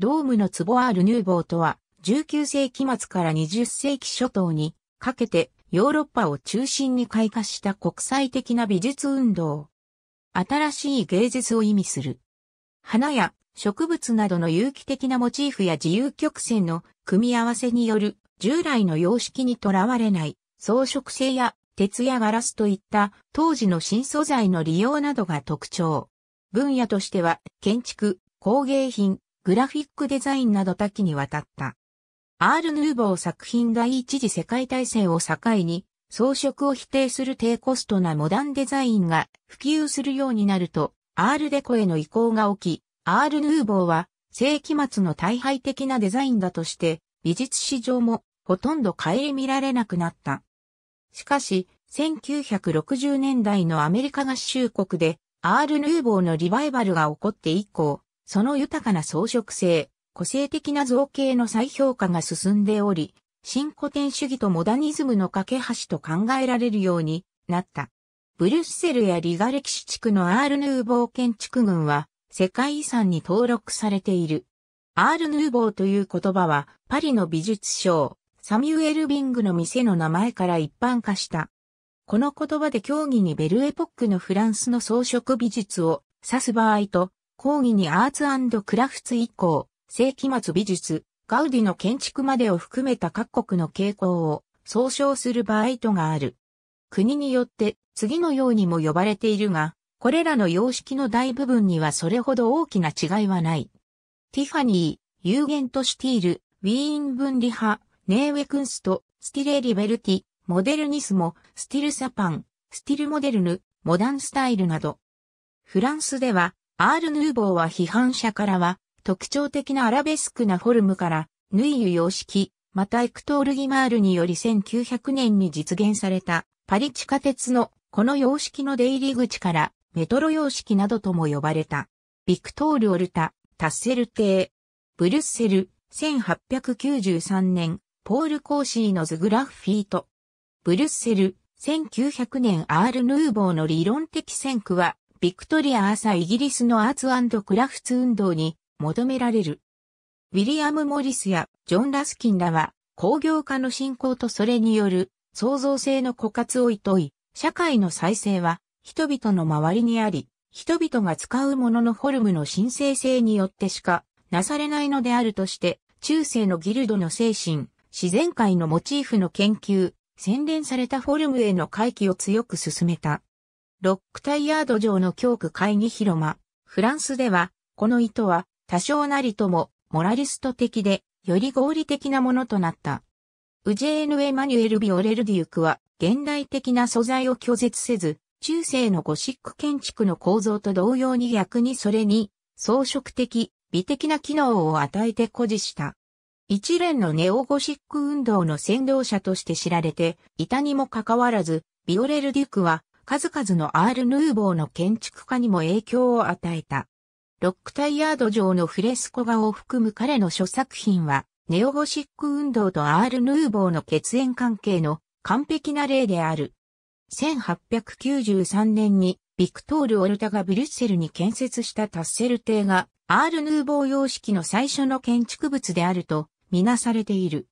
ドームのツボアール・ヌーボーとは、19世紀末から20世紀初頭にかけてヨーロッパを中心に開花した国際的な美術運動。新しい芸術を意味する。花や植物などの有機的なモチーフや自由曲線の組み合わせによる従来の様式にとらわれない装飾性や鉄やガラスといった当時の新素材の利用などが特徴。分野としては建築、工芸品、グラフィックデザインなど多岐にわたった。アール・ヌーボー作品第一次世界大戦を境に、装飾を否定する低コストなモダンデザインが普及するようになると、アールデコへの移行が起き、アール・ヌーボーは世紀末の大敗的なデザインだとして、美術史上もほとんど顧みられなくなった。しかし、1960年代のアメリカ合衆国で、アール・ヌーボーのリバイバルが起こって以降、その豊かな装飾性、個性的な造形の再評価が進んでおり、新古典主義とモダニズムの架け橋と考えられるようになった。ブリュッセルやリガ歴史地区のアールヌーボー建築群は世界遺産に登録されている。アールヌーボーという言葉はパリの美術賞、サミュエル・ビングの店の名前から一般化した。この言葉で競技にベルエポックのフランスの装飾美術を指す場合と講義にアーツクラフツ以降、世紀末美術、ガウディの建築までを含めた各国の傾向を総称する場合とがある。国によって次のようにも呼ばれているが、これらの様式の大部分にはそれほど大きな違いはない。ティファニー、ユーゲントシュティール、ウィーン分離派、ネーウェクンスト、スティレリベルティ、モデルニスモ、スティルサパン、スティルモデルヌ、モダンスタイルなど。フランスでは、アール・ヌーボーは批判者からは、特徴的なアラベスクなフォルムから、ヌイユ様式、またエクトール・ギマールにより1900年に実現された、パリ地下鉄の、この様式の出入り口から、メトロ様式などとも呼ばれた。ビクトール・オルタ、タッセル邸。ブルッセル、1893年、ポール・コーシーのズグラフィート。ブルッセル、1900年アール・ヌーボーの理論的先駆は、ビクトリア朝イギリスのアーツクラフツ運動に求められる。ウィリアム・モリスやジョン・ラスキンらは工業化の進行とそれによる創造性の枯渇を厭い、社会の再生は人々の周りにあり、人々が使うもののフォルムの神聖性によってしかなされないのであるとして、中世のギルドの精神、自然界のモチーフの研究、洗練されたフォルムへの回帰を強く進めた。ロックタイヤード上の教区会議広間。フランスでは、この意図は多少なりともモラリスト的で、より合理的なものとなった。ウジェーヌ・エマニュエル・ビオレル・デュークは、現代的な素材を拒絶せず、中世のゴシック建築の構造と同様に逆にそれに、装飾的、美的な機能を与えて誇示した。一連のネオゴシック運動の先導者として知られていたにもかかわらず、ビオレル・デュークは数々のアール・ヌーボーの建築家にも影響を与えた。ロックタイヤード上のフレスコ画を含む彼の諸作品は、ネオゴシック運動とアール・ヌーボーの血縁関係の完璧な例である。1893年にビクトール・オルタがブリュッセルに建設したタッセル邸がアール・ヌーボー様式の最初の建築物であるとみなされている。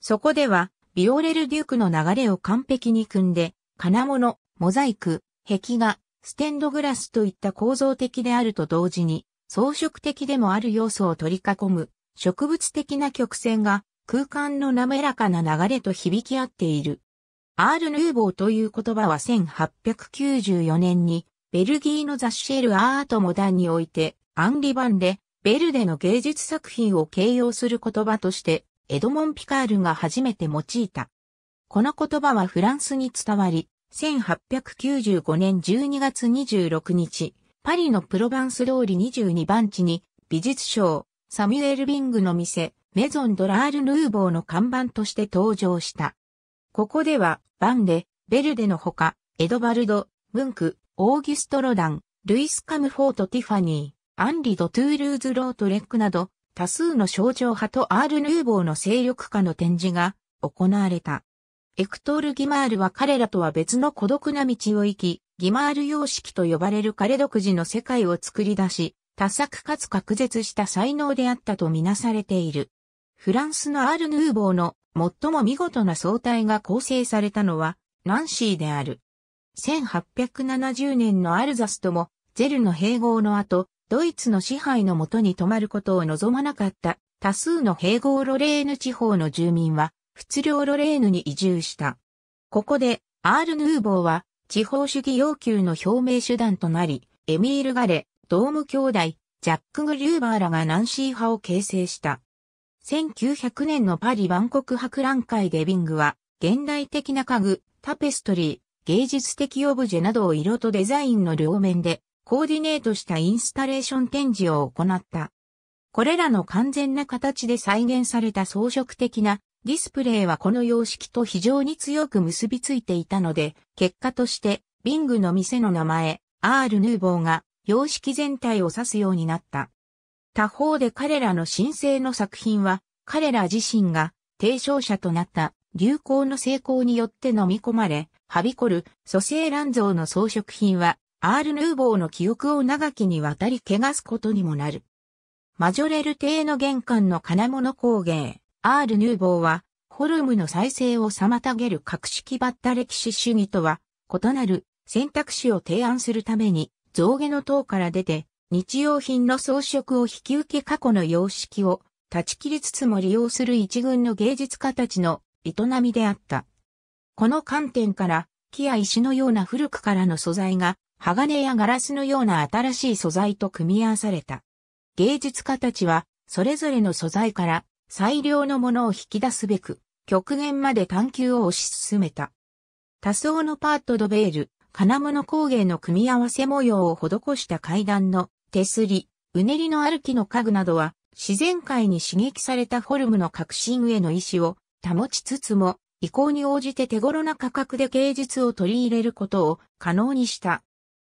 そこではビオレル・デュークの流れを完璧に組んで金物、モザイク、壁画、ステンドグラスといった構造的であると同時に、装飾的でもある要素を取り囲む植物的な曲線が空間の滑らかな流れと響き合っている。アール・ヌーボーという言葉は1894年にベルギーの雑誌エル・アート・モダンにおいてアンリ・バンレ、ベルデの芸術作品を形容する言葉としてエドモン・ピカールが初めて用いた。この言葉はフランスに伝わり、1895年12月26日、パリのプロバンス通り22番地に、美術賞、サミュエル・ビングの店、メゾン・ドラール・ヌーボーの看板として登場した。ここでは、バンレ、ベルデのほか、エドバルド、ムンク、オーギュスト・ロダン、ルイス・カムフォート・ティファニー、アンリド・トゥールーズ・ロート・レックなど、多数の象徴派とアール・ヌーボーの勢力下の展示が行われた。エクトール・ギマールは彼らとは別の孤独な道を行き、ギマール様式と呼ばれる彼独自の世界を作り出し、多作かつ隔絶した才能であったとみなされている。フランスのアール・ヌーボーの最も見事な相対が構成されたのは、ナンシーである。1870年のアルザスとも、ゼルの併合の後、ドイツの支配のもとに止まることを望まなかった多数の併合ロレーヌ地方の住民は、仏領ロレーヌに移住した。ここで、アール・ヌーボーは、地方主義要求の表明手段となり、エミール・ガレ、ドーム兄弟、ジャック・グリューバーらがナンシー派を形成した。1900年のパリ万国博覧会でビングは、現代的な家具、タペストリー、芸術的オブジェなどを色とデザインの両面で、コーディネートしたインスタレーション展示を行った。これらの完全な形で再現された装飾的なディスプレイはこの様式と非常に強く結びついていたので、結果として、ビングの店の名前、アール・ヌーボーが、様式全体を指すようになった。他方で彼らの申請の作品は、彼ら自身が提唱者となった流行の成功によって飲み込まれ、はびこる蘇生乱造の装飾品は、アール・ヌーボーの記憶を長きにわたり汚すことにもなる。マジョレル邸の玄関の金物工芸。アール・ヌーボーは、ホルムの再生を妨げる格式バッタ歴史主義とは、異なる選択肢を提案するために、象牙の塔から出て、日用品の装飾を引き受け過去の様式を断ち切りつつも利用する一群の芸術家たちの営みであった。この観点から、木や石のような古くからの素材が、鋼やガラスのような新しい素材と組み合わされた。芸術家たちは、それぞれの素材から最良のものを引き出すべく、極限まで探求を推し進めた。多層のパート・ド・ベール、金物工芸の組み合わせ模様を施した階段の手すり、うねりの歩きの家具などは、自然界に刺激されたフォルムの革新への意志を保ちつつも、意向に応じて手頃な価格で芸術を取り入れることを可能にした。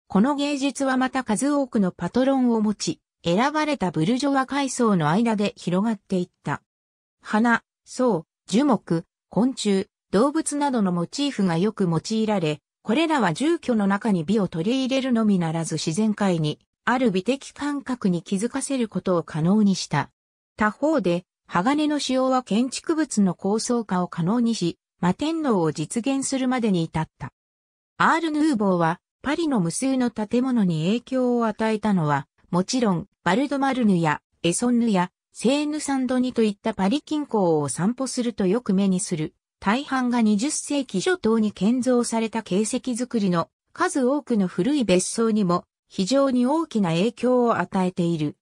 この芸術はまた数多くのパトロンを持ち、選ばれたブルジョワ階層の間で広がっていった。花、草、樹木、昆虫、動物などのモチーフがよく用いられ、これらは住居の中に美を取り入れるのみならず自然界にある美的感覚に気づかせることを可能にした。他方で、鋼の使用は建築物の高層化を可能にし、摩天楼を実現するまでに至った。アール・ヌーボーは、パリの無数の建物に影響を与えたのは、もちろん、バルドマルヌやエソンヌやセーヌサンドニといったパリ近郊を散歩するとよく目にする、大半が20世紀初頭に建造された形跡作りの数多くの古い別荘にも非常に大きな影響を与えている。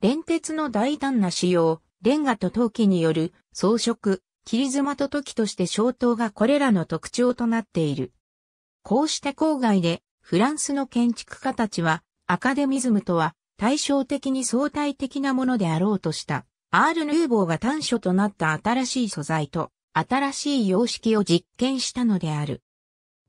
連鉄の大胆な使用、レンガと陶器による装飾、切り妻と時として消灯がこれらの特徴となっている。こうして郊外でフランスの建築家たちはアカデミズムとは対照的に相対的なものであろうとした、アール・ヌーボーが短所となった新しい素材と、新しい様式を実験したのである。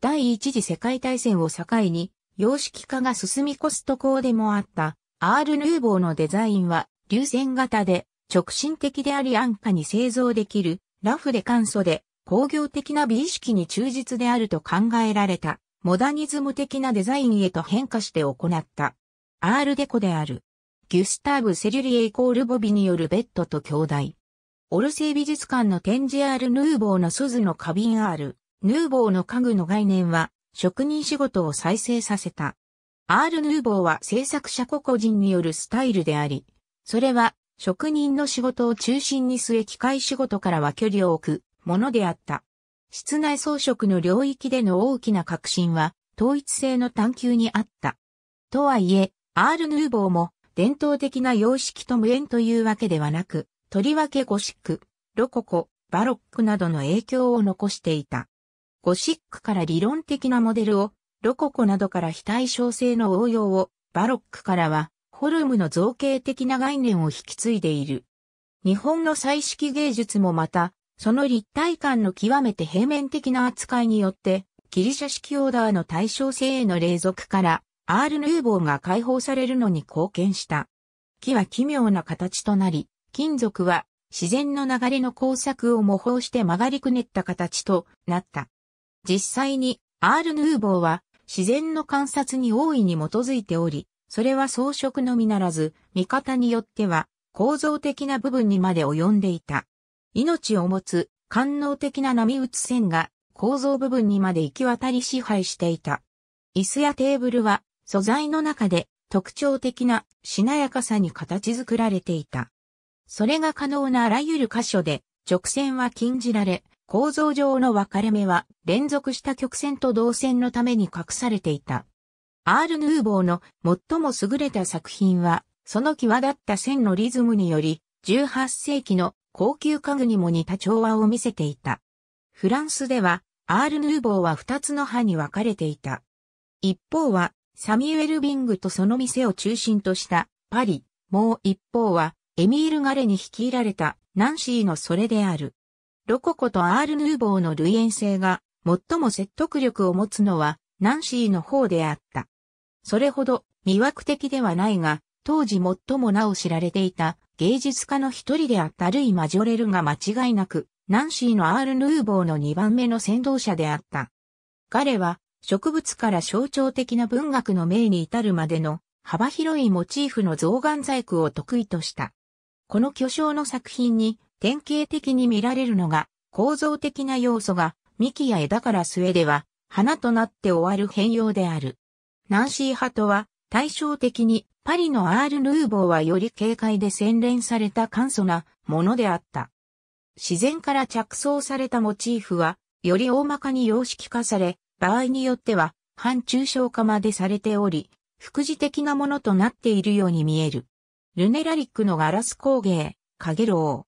第一次世界大戦を境に、様式化が進みコストコでもあった、アール・ヌーボーのデザインは、流線型で、直進的であり安価に製造できる、ラフで簡素で、工業的な美意識に忠実であると考えられた、モダニズム的なデザインへと変化して行った。アールデコである。ギュスターブ・セリュリエイコール・ボビによるベッドと兄弟。オルセイ美術館の展示アール・ヌーボーの鈴の花瓶アール、ヌーボーの家具の概念は、職人仕事を再生させた。アール・ヌーボーは制作者個々人によるスタイルであり、それは職人の仕事を中心に据え機械仕事からは距離を置くものであった。室内装飾の領域での大きな革新は統一性の探求にあった。とはいえ、アール・ヌーボーも伝統的な様式と無縁というわけではなく、とりわけゴシック、ロココ、バロックなどの影響を残していた。ゴシックから理論的なモデルを、ロココなどから非対称性の応用を、バロックからは、ホルムの造形的な概念を引き継いでいる。日本の彩色芸術もまた、その立体感の極めて平面的な扱いによって、ギリシャ式オーダーの対称性への隷属から、アール・ヌーボーが解放されるのに貢献した。木は奇妙な形となり、金属は自然の流れの工作を模倣して曲がりくねった形となった。実際にアール・ヌーボーは自然の観察に大いに基づいており、それは装飾のみならず、見方によっては構造的な部分にまで及んでいた。命を持つ官能的な波打つ線が構造部分にまで行き渡り支配していた。椅子やテーブルは素材の中で特徴的なしなやかさに形作られていた。それが可能なあらゆる箇所で直線は禁じられ、構造上の分かれ目は連続した曲線と動線のために隠されていた。アール・ヌーボーの最も優れた作品は、その際立った線のリズムにより、18世紀の高級家具にも似た調和を見せていた。フランスでは、アール・ヌーボーは2つの派に分かれていた。一方は、サミュエル・ビングとその店を中心としたパリ、もう一方はエミール・ガレに率いられたナンシーのそれである。ロココとアール・ヌーボーの類縁性が最も説得力を持つのはナンシーの方であった。それほど魅惑的ではないが、当時最もなお知られていた芸術家の一人であったルイ・マジョレルが間違いなく、ナンシーのアール・ヌーボーの二番目の先導者であった。彼は植物から象徴的な文学の名に至るまでの幅広いモチーフの象眼細工を得意とした。この巨匠の作品に典型的に見られるのが構造的な要素が幹や枝から末では花となって終わる変容である。ナンシー派とは対照的にパリのアール・ヌーボーはより軽快で洗練された簡素なものであった。自然から着想されたモチーフはより大まかに様式化され、場合によっては、反抽象化までされており、副次的なものとなっているように見える。ルネラリックのガラス工芸、カゲロウ。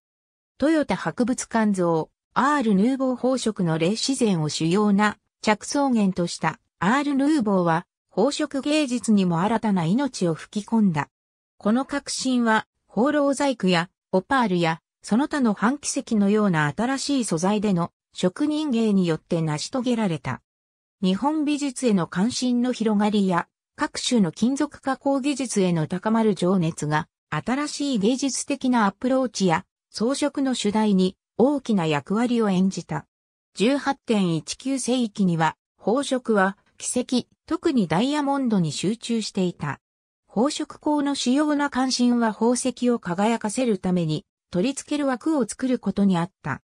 トヨタ博物館像、アール・ヌーボー宝飾の霊自然を主要な着想源としたアール・ヌーボーは宝飾芸術にも新たな命を吹き込んだ。この革新は、放浪細工やオパールやその他の半奇跡のような新しい素材での職人芸によって成し遂げられた。日本美術への関心の広がりや、各種の金属加工技術への高まる情熱が、新しい芸術的なアプローチや、装飾の主題に大きな役割を演じた。18.19世紀には、宝飾は、奇跡、特にダイヤモンドに集中していた。宝飾工の主要な関心は宝石を輝かせるために取り付ける枠を作ることにあった。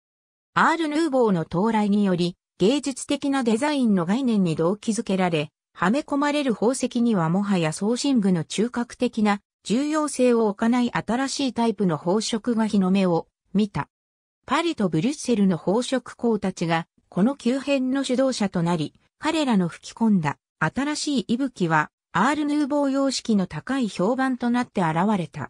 アール・ヌーボーの到来により、芸術的なデザインの概念に動機づけられ、はめ込まれる宝石にはもはや送信具の中核的な重要性を置かない新しいタイプの宝飾が日の目を見た。パリとブリュッセルの宝飾工たちがこの急変の主導者となり、彼らの吹き込んだ新しい息吹はアールヌーボー様式の高い評判となって現れた。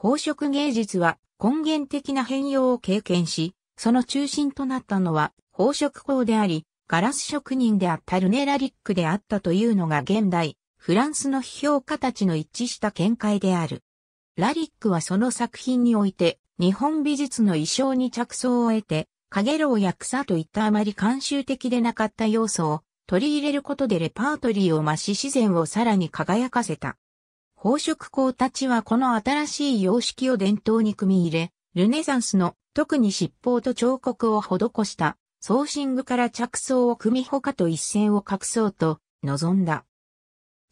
宝飾芸術は根源的な変容を経験し、その中心となったのは宝飾工であり、ガラス職人であったルネラリックであったというのが現代、フランスの批評家たちの一致した見解である。ラリックはその作品において、日本美術の衣装に着想を得て、影楼や草といったあまり慣習的でなかった要素を取り入れることでレパートリーを増し自然をさらに輝かせた。宝飾工たちはこの新しい様式を伝統に組み入れ、ルネサンスの特に七宝と彫刻を施したソーシングから着想を組み他と一線を画そうと望んだ。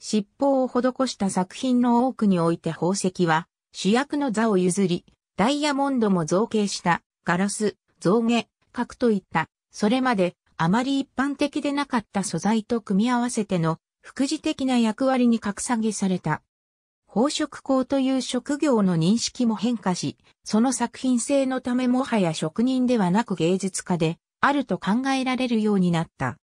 尻尾を施した作品の多くにおいて宝石は主役の座を譲り、ダイヤモンドも造形したガラス、造毛、核といった、それまであまり一般的でなかった素材と組み合わせての副次的な役割に格下げされた。宝飾工という職業の認識も変化し、その作品性のためもはや職人ではなく芸術家で、あると考えられるようになった。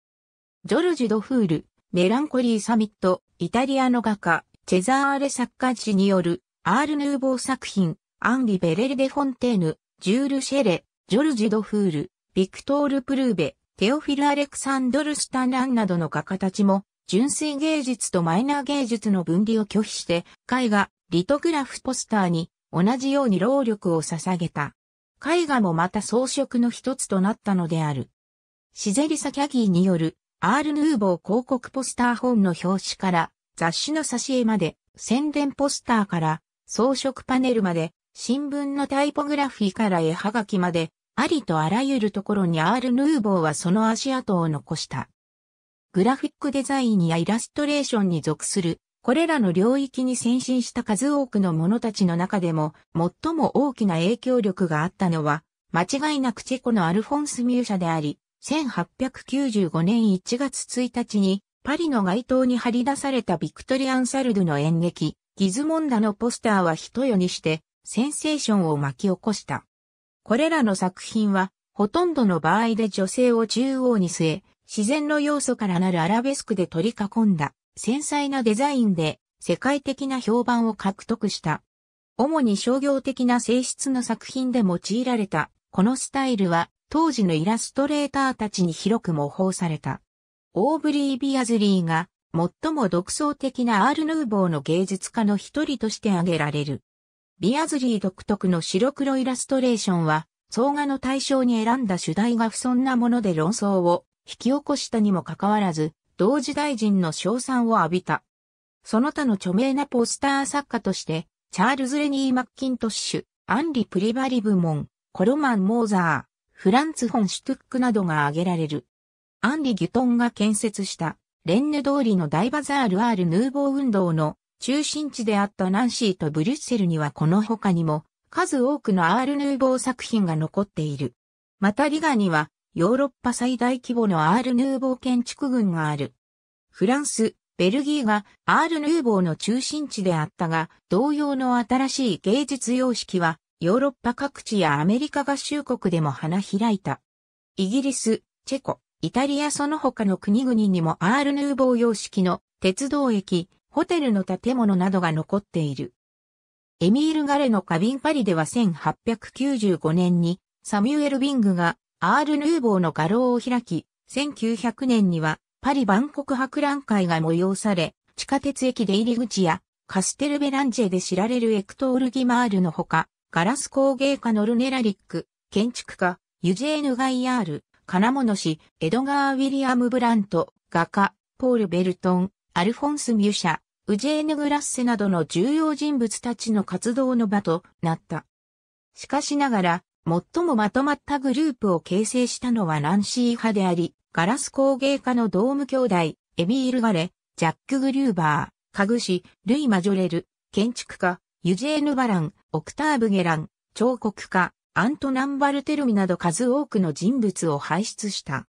ジョルジュ・ドフール、メランコリー・サミット、イタリアの画家、チェザーレ作家氏による、アール・ヌーボー作品、アンリ・ベレル・デ・フォンテーヌ、ジュール・シェレ、ジョルジュ・ドフール、ビクトール・プルーベ、テオフィル・アレクサンドル・スタンランなどの画家たちも、純粋芸術とマイナー芸術の分離を拒否して、絵画、リトグラフポスターに同じように労力を捧げた。絵画もまた装飾の一つとなったのである。シゼリサ・キャギーによるアール・ヌーボー広告ポスター本の表紙から雑誌の挿絵まで宣伝ポスターから装飾パネルまで新聞のタイポグラフィーから絵はがきまでありとあらゆるところにアール・ヌーボーはその足跡を残した。グラフィックデザインやイラストレーションに属するこれらの領域に先進した数多くの者たちの中でも最も大きな影響力があったのは、間違いなくチェコのアルフォンス・ミューシャであり、1895年1月1日にパリの街頭に張り出されたビクトリアン・サルドの演劇、ギズモンダのポスターは一夜にしてセンセーションを巻き起こした。これらの作品は、ほとんどの場合で女性を中央に据え、自然の要素からなるアラベスクで取り囲んだ繊細なデザインで世界的な評判を獲得した。主に商業的な性質の作品で用いられた、このスタイルは当時のイラストレーターたちに広く模倣された。オーブリー・ビアズリーが最も独創的なアール・ヌーボーの芸術家の一人として挙げられる。ビアズリー独特の白黒イラストレーションは、総画の対象に選んだ主題が不遜なもので論争を引き起こしたにもかかわらず、同時大臣の称賛を浴びた。その他の著名なポスター作家として、チャールズ・レニー・マッキントッシュ、アンリ・プリバリブモン、コロマン・モーザー、フランツ・フォン・シュトゥックなどが挙げられる。アンリ・ギュトンが建設した、レンヌ通りの大バザール・アール・ヌーボー運動の中心地であったナンシーとブリュッセルにはこの他にも、数多くのアール・ヌーボー作品が残っている。またリガには、ヨーロッパ最大規模のアール・ヌーボー建築群がある。フランス、ベルギーがアール・ヌーボーの中心地であったが、同様の新しい芸術様式は、ヨーロッパ各地やアメリカ合衆国でも花開いた。イギリス、チェコ、イタリアその他の国々にもアール・ヌーボー様式の鉄道駅、ホテルの建物などが残っている。エミール・ガレの花瓶パリでは1895年にサミュエル・ビングがアール・ヌーボーの画廊を開き、1900年にはパリ万国博覧会が催され、地下鉄駅で入り口やカステルベランジェで知られるエクトール・ギマールのほか、ガラス工芸家のルネラリック、建築家、ユジェーヌ・ガイアール、金物師、エドガー・ウィリアム・ブラント、画家、ポール・ベルトン、アルフォンス・ミュシャ、ウジェーヌ・グラッセなどの重要人物たちの活動の場となった。しかしながら、最もまとまったグループを形成したのはランシー派であり、ガラス工芸家のドーム兄弟、エビール・ガレ、ジャック・グリューバー、家具師、ルイ・マジョレル、建築家、ユジェーヌ・バラン、オクターブ・ゲラン、彫刻家、アントナン・バルテルミなど数多くの人物を輩出した。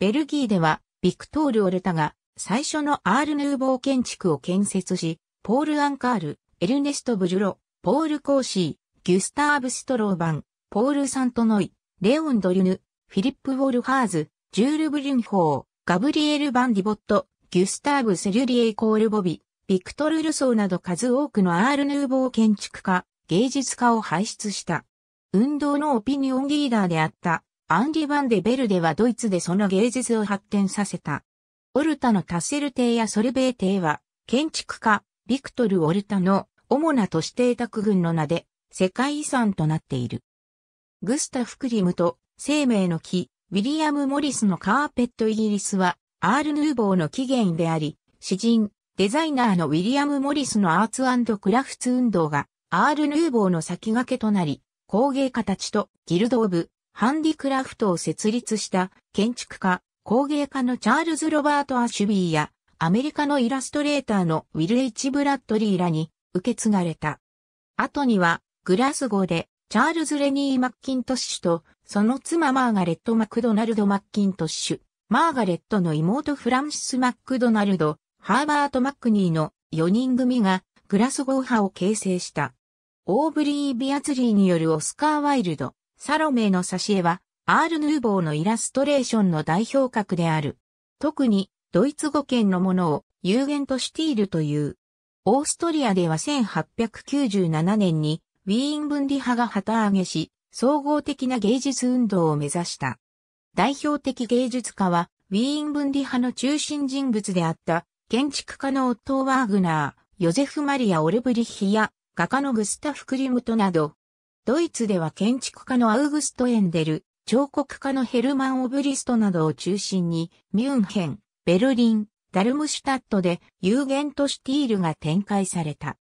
ベルギーでは、ビクトール・オルタが最初のアール・ヌーボー建築を建設し、ポール・アンカール、エルネスト・ブジュロ、ポール・コーシー、ギュスターブ・ストローバン、ポール・サントノイ、レオン・ドリュヌ、フィリップ・ウォルハーズ、ジュール・ブリュンホー、ガブリエル・バンディボット、ギュスターブ・セリュリエ・コール・ボビ、ビクトル・ルソーなど数多くのアール・ヌーボー建築家、芸術家を輩出した。運動のオピニオンリーダーであったアンリ・バンデ・ベルデはドイツでその芸術を発展させた。オルタのタッセル邸やソルベー邸は、建築家、ビクトル・オルタの主な都市邸宅群の名で世界遺産となっている。グスタフ・クリムと生命の木、ウィリアム・モリスのカーペットイギリスは、アール・ヌーボーの起源であり、詩人、デザイナーのウィリアム・モリスのアーツクラフツ運動が、アール・ヌーボーの先駆けとなり、工芸家たちとギルド・オブ・ハンディクラフトを設立した建築家、工芸家のチャールズ・ロバート・アシュビーや、アメリカのイラストレーターのウィル・エッチ・ブラッドリーらに受け継がれた。後には、グラスゴーでチャールズ・レニー・マッキントッシュと、その妻マーガレット・マクドナルド・マッキントッシュ、マーガレットの妹フランシス・マックドナルド、ハーバート・マックニーの4人組がグラスゴー派を形成した。オーブリー・ビアツリーによるオスカー・ワイルド、サロメイの挿絵は、アール・ヌーボーのイラストレーションの代表格である。特に、ドイツ語圏のものを有限としているという。オーストリアでは1897年にウィーン分離派が旗揚げし、総合的な芸術運動を目指した。代表的芸術家は、ウィーン分離派の中心人物であった、建築家のオットー・ワーグナー、ヨゼフ・マリア・オルブリッヒや、画家のグスタフ・クリムトなど、ドイツでは建築家のアウグスト・エンデル、彫刻家のヘルマン・オブリストなどを中心に、ミュンヘン、ベルリン、ダルムシュタットで、有限都市ティールが展開された。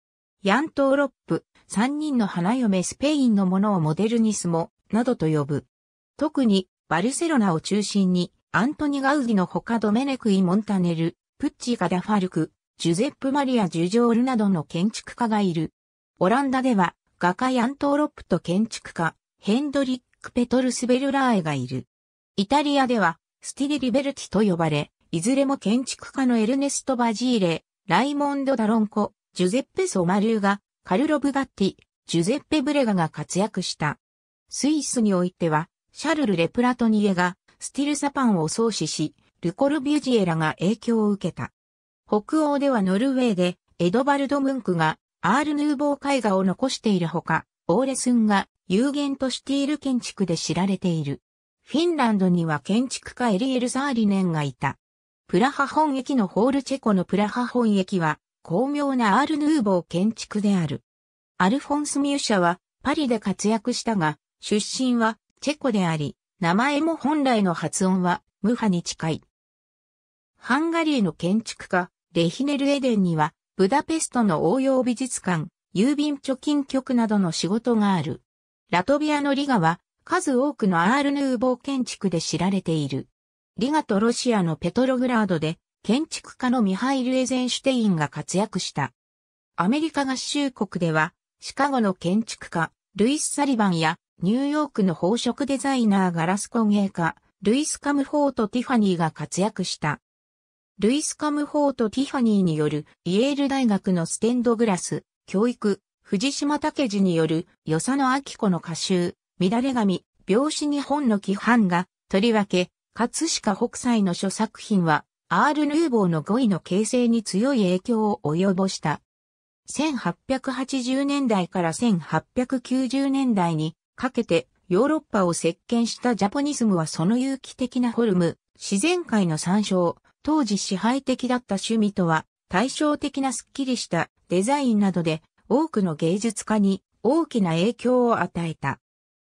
ヤントーロップ、三人の花嫁スペインのものをモデルニスモ、などと呼ぶ。特に、バルセロナを中心に、アントニ・ガウディの他ドメネクイ・モンタネル、プッチ・ガダファルク、ジュゼップ・マリア・ジュジョールなどの建築家がいる。オランダでは、画家ヤントーロップと建築家、ヘンドリック・ペトルス・ベルラーエがいる。イタリアでは、スティデリベルティと呼ばれ、いずれも建築家のエルネスト・バジーレ、ライモンド・ダロンコ、ジュゼッペ・ソマルーがカルロ・ブガッティ、ジュゼッペ・ブレガが活躍した。スイスにおいては、シャルル・レプラトニエがスティル・サパンを創始し、ルコル・ビュジエラが影響を受けた。北欧ではノルウェーで、エドバルド・ムンクがアール・ヌーボー絵画を残しているほか、オーレスンが有限としている建築で知られている。フィンランドには建築家エリエル・サーリネンがいた。プラハ本駅のホールチェコのプラハ本駅は、巧妙なアールヌーボー建築である。アルフォンス・ミュシャはパリで活躍したが、出身はチェコであり、名前も本来の発音はムハに近い。ハンガリーの建築家、レヒネル・エデンには、ブダペストの応用美術館、郵便貯金局などの仕事がある。ラトビアのリガは、数多くのアールヌーボー建築で知られている。リガとロシアのペトログラードで、建築家のミハイル・エゼンシュテインが活躍した。アメリカ合衆国では、シカゴの建築家、ルイス・サリバンや、ニューヨークの宝飾デザイナーガラス工芸家、ルイス・カムフォート・ティファニーが活躍した。ルイス・カムフォート・ティファニーによるイエール大学のステンドグラス、教育、藤島武次による与謝野明子の歌集、乱れ髪、病死に本の規範が、とりわけ、葛飾北斎の諸作品は、アール・ヌーボーの語彙の形成に強い影響を及ぼした。1880年代から1890年代にかけてヨーロッパを席巻したジャポニスムはその有機的なフォルム、自然界の参照、当時支配的だった趣味とは対照的なスッキリしたデザインなどで多くの芸術家に大きな影響を与えた。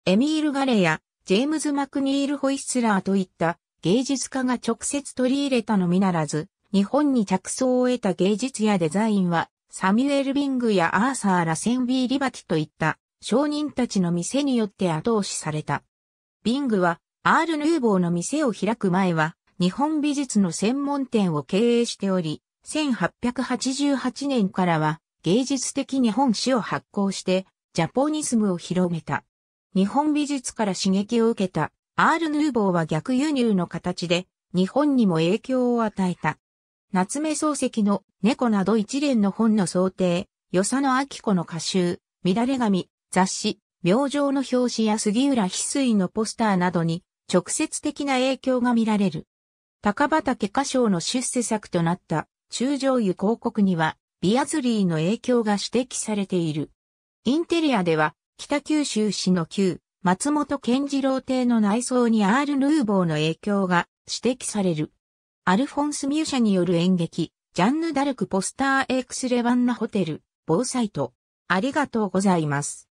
エミール・ガレやジェームズ・マクニール・ホイッスラーといった芸術家が直接取り入れたのみならず、日本に着想を得た芸術やデザインは、サミュエル・ビングやアーサー・ラセンビー・リバティといった商人たちの店によって後押しされた。ビングは、アール・ヌーボーの店を開く前は、日本美術の専門店を経営しており、1888年からは芸術的日本史を発行して、ジャポニスムを広めた。日本美術から刺激を受けたアール・ヌーボーは逆輸入の形で日本にも影響を与えた。夏目漱石の猫など一連の本の想定、与謝野明子の歌集、乱れ髪、雑誌、明星の表紙や杉浦翡翠のポスターなどに直接的な影響が見られる。高畑歌唱の出世作となった中上油広告にはビアズリーの影響が指摘されている。インテリアでは北九州市の旧松本健次郎邸の内装にアール・ヌーボーの影響が指摘される。アルフォンス・ミューシャによる演劇、ジャンヌ・ダルク・ポスター・エクス・レバンナ・ホテル、防災と、ありがとうございます。